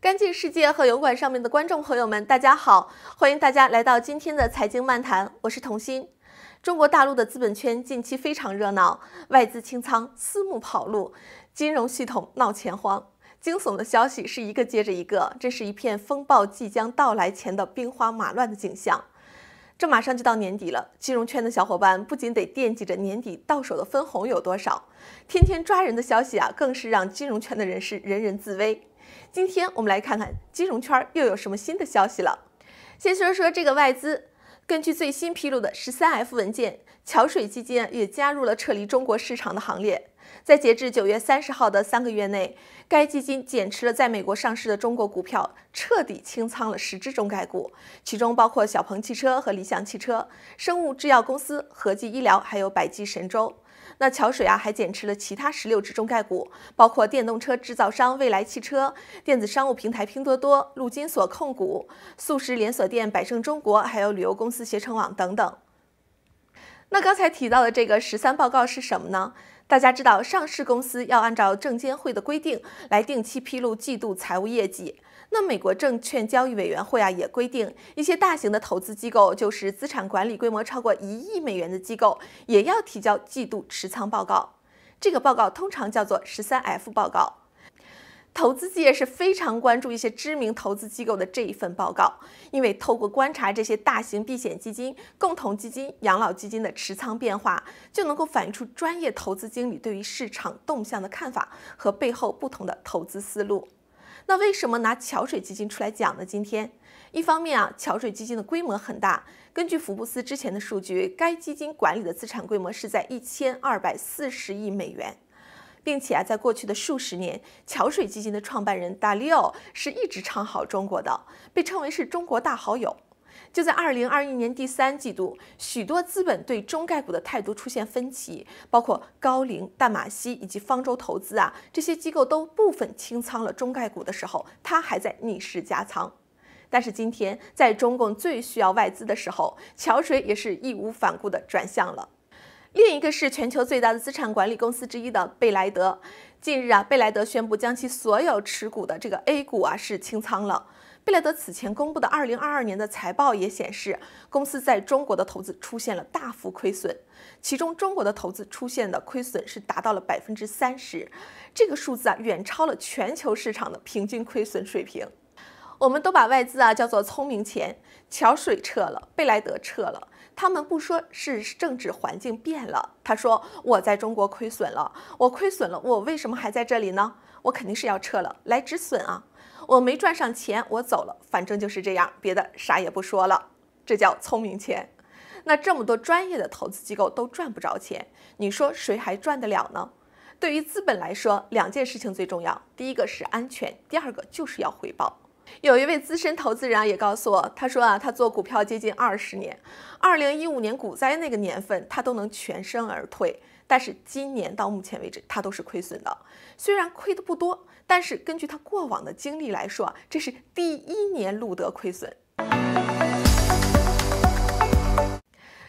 干净世界和油管上面的观众朋友们，大家好，欢迎大家来到今天的财经漫谈，我是童心。中国大陆的资本圈近期非常热闹，外资清仓，私募跑路，金融系统闹钱荒，惊悚的消息是一个接着一个，这是一片风暴即将到来前的兵荒马乱的景象。这马上就到年底了，金融圈的小伙伴不仅得惦记着年底到手的分红有多少，天天抓人的消息啊，更是让金融圈的人士人人自危。今天我们来看看金融圈又有什么新的消息了。先说说这个外资。根据最新披露的十三 F 文件，桥水基金也加入了撤离中国市场的行列。在截至九月三十号的三个月内，该基金减持了在美国上市的中国股票，彻底清仓了十只中概股，其中包括小鹏汽车和理想汽车、生物制药公司、合济医疗，还有百济神州。那桥水啊还减持了其他十六只中概股，包括电动车制造商蔚来汽车、电子商务平台拼多多、陆金所控股、素食连锁店百胜中国，还有旅游公司携程网等等。那刚才提到的这个十三报告是什么呢？大家知道，上市公司要按照证监会的规定来定期披露季度财务业绩。那美国证券交易委员会啊，也规定一些大型的投资机构，就是资产管理规模超过一亿美元的机构，也要提交季度持仓报告。这个报告通常叫做十三 F 报告。投资界是非常关注一些知名投资机构的这一份报告，因为透过观察这些大型避险基金、共同基金、养老基金的持仓变化，就能够反映出专业投资经理对于市场动向的看法和背后不同的投资思路。那为什么拿桥水基金出来讲呢？今天，一方面啊，桥水基金的规模很大，根据福布斯之前的数据，该基金管理的资产规模是在一千二百四十亿美元。并且啊，在过去的数十年，桥水基金的创办人达利欧是一直唱好中国的，被称为是中国大好友。就在2021年第三季度，许多资本对中概股的态度出现分歧，包括高瓴、淡马锡以及方舟投资啊，这些机构都部分清仓了中概股的时候，他还在逆势加仓。但是今天，在中共最需要外资的时候，桥水也是义无反顾地转向了。另一个是全球最大的资产管理公司之一的贝莱德，近日啊，贝莱德宣布将其所有持股的这个 A 股啊是清仓了。贝莱德此前公布的二零二二年的财报也显示，公司在中国的投资出现了大幅亏损，其中中国的投资出现的亏损是达到了百分之三十，这个数字啊远超了全球市场的平均亏损水平。我们都把外资啊叫做聪明钱，桥水撤了，贝莱德撤了。他们不说是政治环境变了，他说我在中国亏损了，我亏损了，我为什么还在这里呢？我肯定是要撤了来止损啊！我没赚上钱，我走了，反正就是这样，别的啥也不说了，这叫聪明钱。那这么多专业的投资机构都赚不着钱，你说谁还赚得了呢？对于资本来说，两件事情最重要，第一个是安全，第二个就是要回报。有一位资深投资人也告诉我，他说啊，他做股票接近二十年，二零一五年股灾那个年份，他都能全身而退，但是今年到目前为止，他都是亏损的。虽然亏的不多，但是根据他过往的经历来说，这是第一年录得亏损。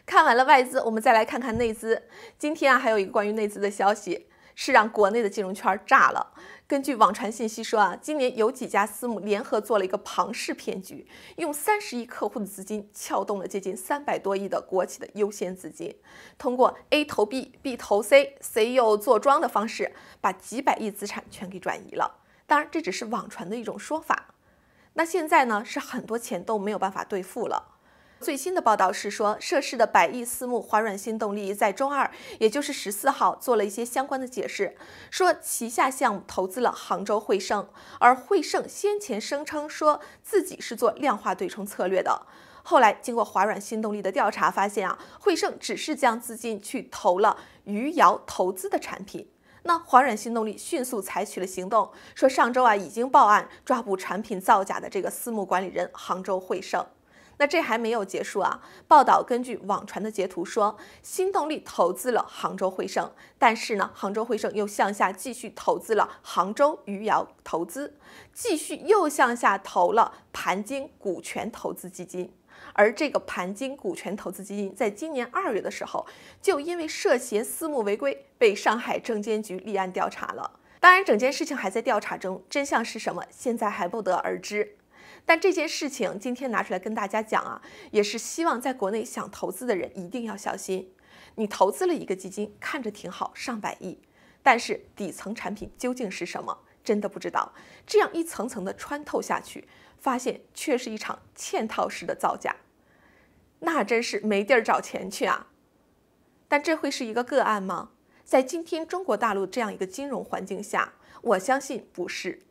看完了外资，我们再来看看内资。今天啊，还有一个关于内资的消息。是让国内的金融圈炸了。根据网传信息说啊，今年有几家私募联合做了一个庞氏骗局，用三十亿客户的资金撬动了接近三百多亿的国企的优先资金，通过 A 投 B，B 投 C，C 又做庄的方式，把几百亿资产全给转移了。当然，这只是网传的一种说法。那现在呢，是很多钱都没有办法兑付了。最新的报道是说，涉事的百亿私募华软新动力在周二，也就是十四号，做了一些相关的解释，说旗下项目投资了杭州汇盛，而汇盛先前声称说自己是做量化对冲策略的，后来经过华软新动力的调查发现啊，汇盛只是将资金去投了余姚投资的产品，那华软新动力迅速采取了行动，说上周啊已经报案，抓捕产品造假的这个私募管理人杭州汇盛。那这还没有结束啊！报道根据网传的截图说，新动力投资了杭州汇盛，但是呢，杭州汇盛又向下继续投资了杭州余姚投资，继续又向下投了盘金股权投资基金。而这个盘金股权投资基金在今年二月的时候，就因为涉嫌私募违规，被上海证监局立案调查了。当然，整件事情还在调查中，真相是什么，现在还不得而知。但这件事情今天拿出来跟大家讲啊，也是希望在国内想投资的人一定要小心。你投资了一个基金，看着挺好，上百亿，但是底层产品究竟是什么，真的不知道。这样一层层的穿透下去，发现却是一场嵌套式的造假，那真是没地儿找钱去啊。但这会是一个个案吗？在今天中国大陆这样一个金融环境下，我相信不是。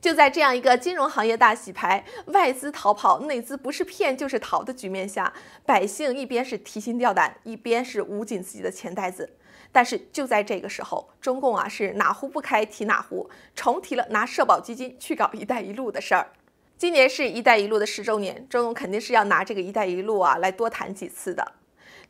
就在这样一个金融行业大洗牌、外资逃跑、内资不是骗就是逃的局面下，百姓一边是提心吊胆，一边是捂紧自己的钱袋子。但是就在这个时候，中共啊是哪壶不开提哪壶，重提了拿社保基金去搞“一带一路”的事儿。今年是“一带一路”的十周年，中共肯定是要拿这个“一带一路”啊来多谈几次的。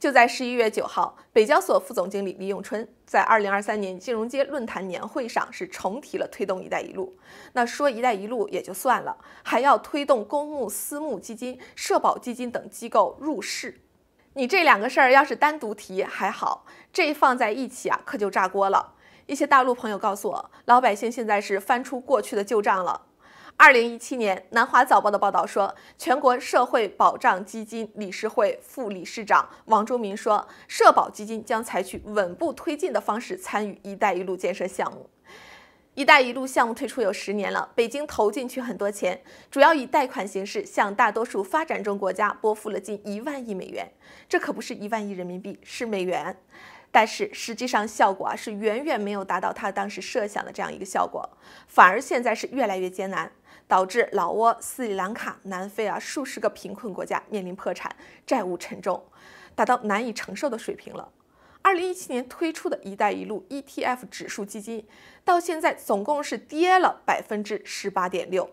就在十一月九号，北交所副总经理李永春在二零二三年金融街论坛年会上是重提了推动“一带一路”。那说“一带一路”也就算了，还要推动公募、私募基金、社保基金等机构入市。你这两个事儿要是单独提还好，这放在一起啊，可就炸锅了。一些大陆朋友告诉我，老百姓现在是翻出过去的旧账了。二零一七年，《南华早报》的报道说，全国社会保障基金理事会副理事长王忠明说，社保基金将采取稳步推进的方式参与“一带一路”建设项目。“一带一路”项目推出有十年了，北京投进去很多钱，主要以贷款形式向大多数发展中国家拨付了近一万亿美元，这可不是一万亿人民币，是美元。但是实际上效果啊，是远远没有达到他当时设想的这样一个效果，反而现在是越来越艰难。导致老挝、斯里兰卡、南非啊，数十个贫困国家面临破产，债务沉重，达到难以承受的水平了。二零一七年推出的一带一路 ETF 指数基金，到现在总共是跌了百分之十八点六。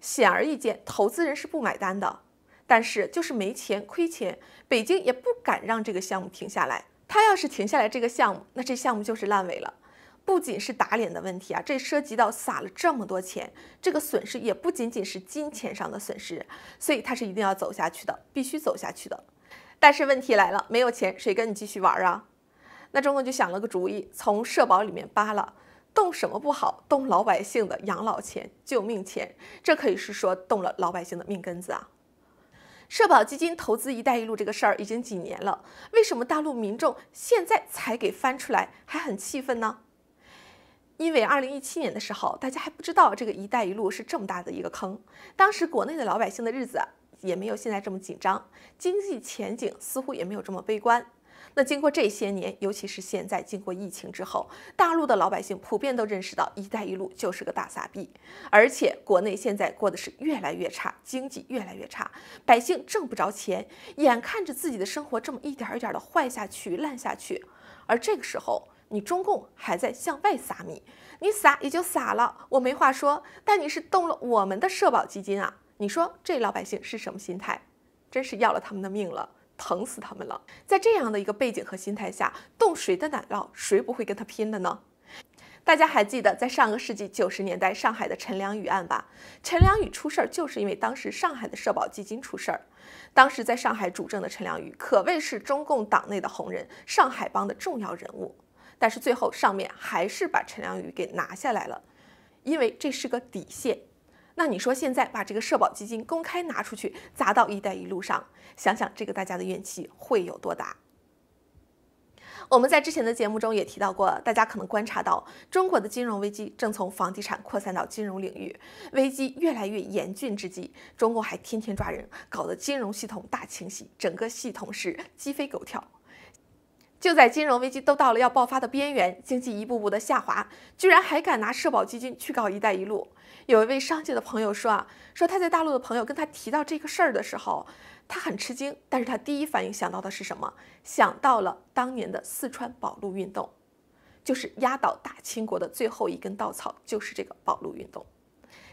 显而易见，投资人是不买单的。但是就是没钱亏钱，北京也不敢让这个项目停下来。他要是停下来这个项目，那这项目就是烂尾了。不仅是打脸的问题啊，这涉及到撒了这么多钱，这个损失也不仅仅是金钱上的损失，所以他是一定要走下去的，必须走下去的。但是问题来了，没有钱谁跟你继续玩啊？那中共就想了个主意，从社保里面扒了，动什么不好，动老百姓的养老钱、救命钱，这可以是说动了老百姓的命根子啊！社保基金投资“一带一路”这个事儿已经几年了，为什么大陆民众现在才给翻出来，还很气愤呢？因为二零一七年的时候，大家还不知道这个“一带一路”是这么大的一个坑。当时国内的老百姓的日子也没有现在这么紧张，经济前景似乎也没有这么悲观。那经过这些年，尤其是现在经过疫情之后，大陆的老百姓普遍都认识到“一带一路”就是个大傻逼，而且国内现在过的是越来越差，经济越来越差，百姓挣不着钱，眼看着自己的生活这么一点一点的坏下去、烂下去，而这个时候。你中共还在向外撒米，你撒也就撒了，我没话说。但你是动了我们的社保基金啊！你说这老百姓是什么心态？真是要了他们的命了，疼死他们了。在这样的一个背景和心态下，动谁的奶酪，谁不会跟他拼的呢？大家还记得在上个世纪九十年代上海的陈良宇案吧？陈良宇出事儿，就是因为当时上海的社保基金出事儿。当时在上海主政的陈良宇可谓是中共党内的红人，上海帮的重要人物。但是最后上面还是把陈良宇给拿下来了，因为这是个底线。那你说现在把这个社保基金公开拿出去砸到“一带一路”上，想想这个大家的怨气会有多大？我们在之前的节目中也提到过，大家可能观察到，中国的金融危机正从房地产扩散到金融领域，危机越来越严峻之际，中共还天天抓人，搞得金融系统大清洗，整个系统是鸡飞狗跳。就在金融危机都到了要爆发的边缘，经济一步步的下滑，居然还敢拿社保基金去搞“一带一路”。有一位商界的朋友说啊，说他在大陆的朋友跟他提到这个事儿的时候，他很吃惊，但是他第一反应想到的是什么？想到了当年的四川保路运动，就是压倒大清国的最后一根稻草，就是这个保路运动。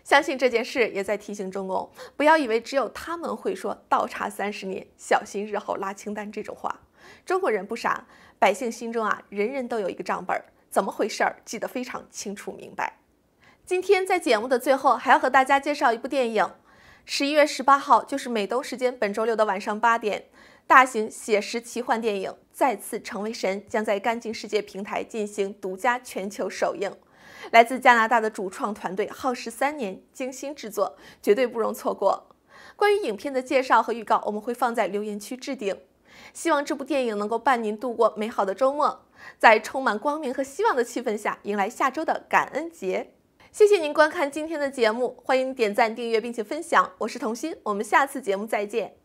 相信这件事也在提醒中共，不要以为只有他们会说“倒查三十年，小心日后拉清单”这种话。中国人不傻，百姓心中啊，人人都有一个账本，怎么回事儿记得非常清楚明白。今天在节目的最后，还要和大家介绍一部电影，十一月十八号就是美东时间本周六的晚上八点，大型写实奇幻电影再次成为神，将在干净世界平台进行独家全球首映。来自加拿大的主创团队耗时三年精心制作，绝对不容错过。关于影片的介绍和预告，我们会放在留言区置顶。希望这部电影能够伴您度过美好的周末，在充满光明和希望的气氛下，迎来下周的感恩节。谢谢您观看今天的节目，欢迎点赞、订阅并且分享。我是童心，我们下次节目再见。